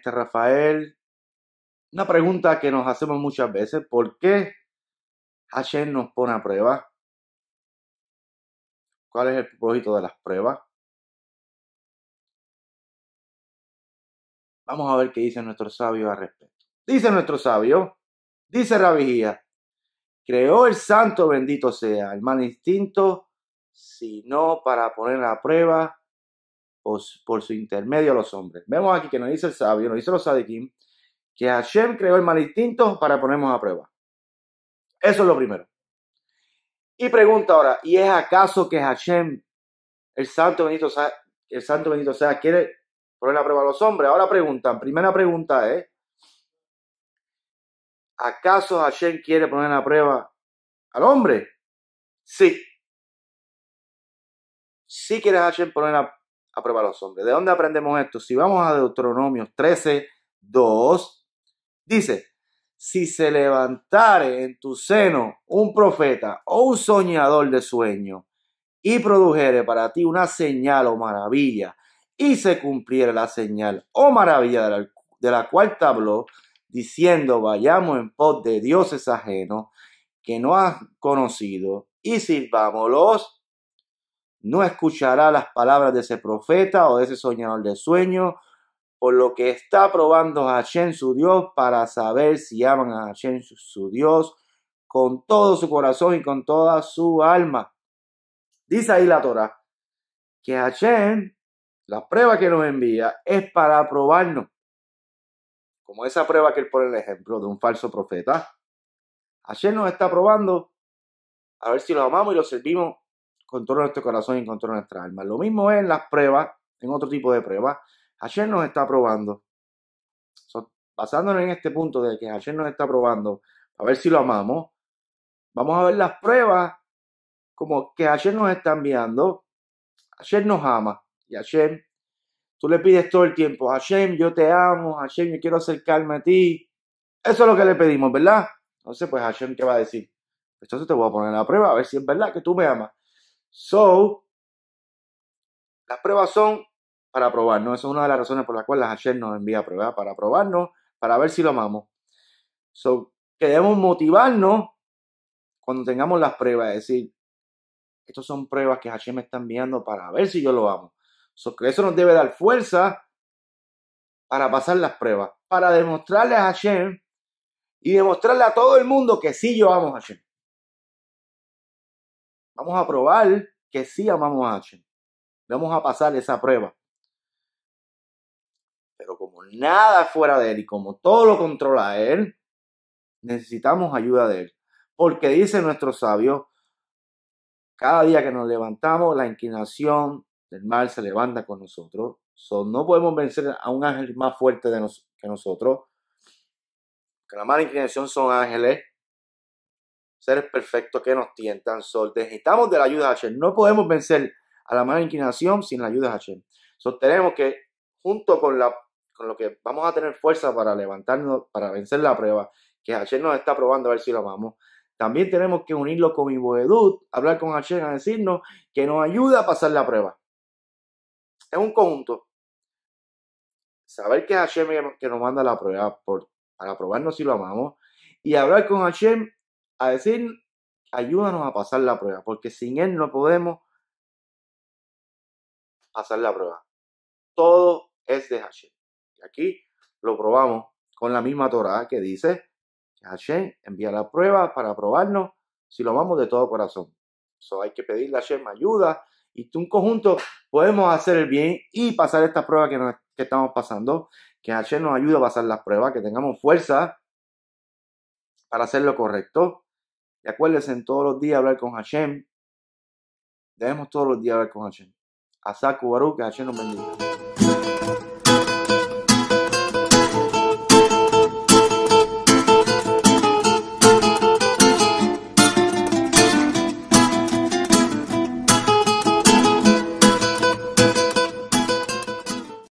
Este, Rafael. Una pregunta que nos hacemos muchas veces, ¿por qué Hashem nos pone a prueba? ¿Cuál es el propósito de las pruebas? Vamos a ver qué dice nuestro sabio al respecto. Dice nuestro sabio, dice vigía. creó el santo bendito sea, el mal instinto, Si no para poner a prueba por su intermedio a los hombres. Vemos aquí que nos dice el sabio, nos dice los Sadikim que Hashem creó el mal instinto para ponernos a prueba. Eso es lo primero. Y pregunta ahora, ¿y es acaso que Hashem, el santo bendito el santo bendito sea, quiere poner a prueba a los hombres? Ahora preguntan, primera pregunta es, ¿acaso Hashem quiere poner a prueba al hombre? Sí. Sí quiere Hashem poner a prueba los hombres. ¿De dónde aprendemos esto? Si vamos a Deuteronomio 13, 2, dice, si se levantare en tu seno un profeta o un soñador de sueño y produjere para ti una señal o maravilla y se cumpliera la señal o maravilla de la, cual te diciendo vayamos en pos de dioses ajenos que no has conocido y sirvámoslos no escuchará las palabras de ese profeta o de ese soñador de sueño, por lo que está probando a Hashem su Dios para saber si aman a Hashem su Dios con todo su corazón y con toda su alma. Dice ahí la Torah que Hashem, la prueba que nos envía, es para probarnos. Como esa prueba que él pone el ejemplo de un falso profeta. Hashem nos está probando a ver si lo amamos y lo servimos de nuestro corazón y de nuestra alma. Lo mismo es en las pruebas, en otro tipo de pruebas. Hashem nos está probando. Pasándonos en este punto de que Hashem nos está probando, a ver si lo amamos, vamos a ver las pruebas como que Hashem nos está enviando. Hashem nos ama y Hashem, tú le pides todo el tiempo, Hashem, yo te amo, Hashem, yo quiero acercarme a ti. Eso es lo que le pedimos, ¿verdad? Entonces, pues Hashem, ¿qué va a decir? Entonces te voy a poner a la prueba a ver si es verdad que tú me amas. So, las pruebas son para probarnos. Esa es una de las razones por las cuales Hashem nos envía pruebas, para probarnos, para ver si lo amamos. So, que debemos motivarnos cuando tengamos las pruebas, es decir, estas son pruebas que Hashem está enviando para ver si yo lo amo. So, que eso nos debe dar fuerza para pasar las pruebas, para demostrarle a Hashem y demostrarle a todo el mundo que sí yo amo a Hashem. Vamos a probar que sí amamos a H. Vamos a pasar esa prueba. Pero como nada fuera de él y como todo lo controla él, necesitamos ayuda de él. Porque dice nuestro sabio, cada día que nos levantamos, la inclinación del mal se levanta con nosotros. no podemos vencer a un ángel más fuerte de que nosotros. Que la mala inclinación son ángeles seres perfectos que nos tientan, sol. Necesitamos de la ayuda de Hashem. No podemos vencer a la mala inclinación sin la ayuda de Hashem. Sostenemos que junto con, lo que vamos a tener fuerza para levantarnos, para vencer la prueba, que Hashem nos está probando a ver si lo amamos, también tenemos que unirlo con Ivoedut, hablar con Hashem a decirnos que nos ayuda a pasar la prueba. Es un conjunto. Saber que Hashem que nos manda la prueba para probarnos si lo amamos y hablar con Hashem a decir, ayúdanos a pasar la prueba, porque sin Él no podemos pasar la prueba. Todo es de Hashem. Y Aquí lo probamos con la misma Torah que dice Hashem envía la prueba para probarnos si lo amamos de todo corazón. So, hay que pedirle a Hashem ayuda y un conjunto podemos hacer el bien y pasar esta prueba que, que estamos pasando. Que Hashem nos ayude a pasar las pruebas, que tengamos fuerza para hacer lo correcto y acuérdense en todos los días hablar con Hashem. Debemos todos los días hablar con Hashem. Asaku Baruch, que Hashem nos bendiga.